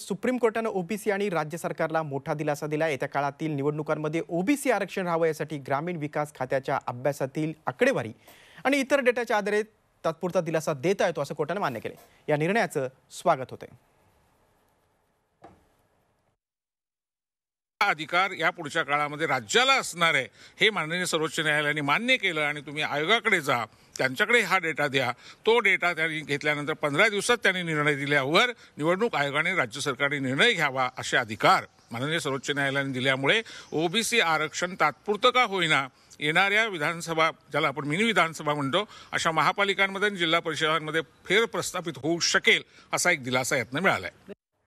supreme कोर्टानं OBC आणि राज्य सरकारला मोठा दिलासा दिला येत्या काळातील निवडणुकांमध्ये ओबीसी आरक्षण राहावं यासाठी ग्रामीण विकास खात्याच्या अभ्यासातील आकडेवारी आणि इतर डेटाच्या आधारे तात्पुरता दिलासा देता येतो असं कोर्टाने मान्य केले या निर्णयाचं स्वागत होतं हा अधिकार या पुढच्या काळामध्ये राज्याला असणार आहे हे माननीय सर्वोच्च न्यायालयाने मान्य केलं आणि तुम्ही आयोगाकडे जा त्यांच्याकडे हा डेटा द्या तो डेटा त्यांनी घेतल्यानंतर पंधरा दिवसात त्यांनी निर्णय दिल्यावर निवडणूक आयोगाने राज्य सरकारने निर्णय घ्यावा असे अधिकार माननीय सर्वोच्च न्यायालयाने दिल्यामुळे ओबीसी आरक्षण तात्पुरतं का होईना येणाऱ्या विधानसभा ज्याला आपण मिनी विधानसभा म्हणतो अशा महापालिकांमध्ये आणि जिल्हा परिषदांमध्ये फेर प्रस्थापित होऊ शकेल असा एक दिलासा यातनं मिळाला आहे